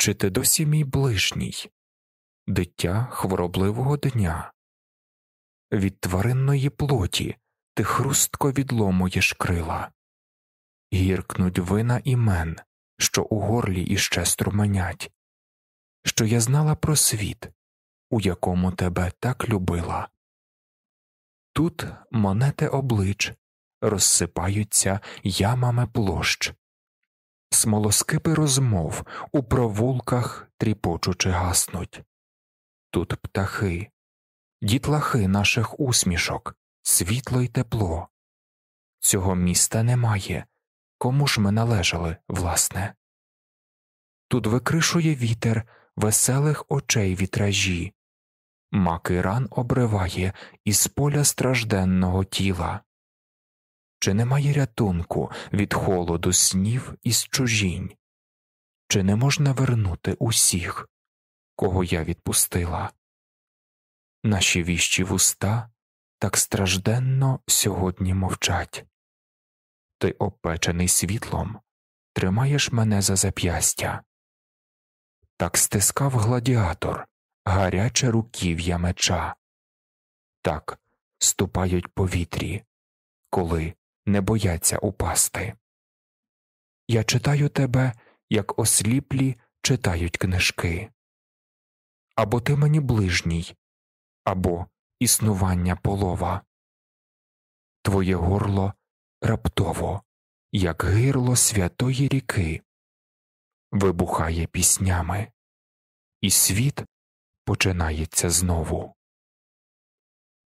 Чи ти досі мій ближній, дитя хворобливого дня? Від тваринної плоті ти хрустко відломуєш крила, гіркнуть вина імен, що у горлі іще струменять, що я знала про світ, у якому тебе так любила. Тут монети облич розсипаються ямами площ. Смолоскипи розмов у провулках тріпочучи гаснуть. Тут птахи, дітлахи наших усмішок, світло й тепло. Цього міста немає. Кому ж ми належали, власне? Тут викришує вітер веселих очей вітражі, маки ран обриває із поля стражденного тіла. Чи немає рятунку від холоду снів і чужінь? Чи не можна вернути усіх, кого я відпустила? Наші віщі вуста так стражденно сьогодні мовчать. Ти, опечений світлом, тримаєш мене за зап'ястя. Так стискав гладіатор, гаряче руків'я меча. Так ступають повітрі, коли не бояться упасти. Я читаю тебе, як осліплі читають книжки або ти мені ближній, або існування полова. Твоє горло раптово, як гирло святої ріки, вибухає піснями, і світ починається знову.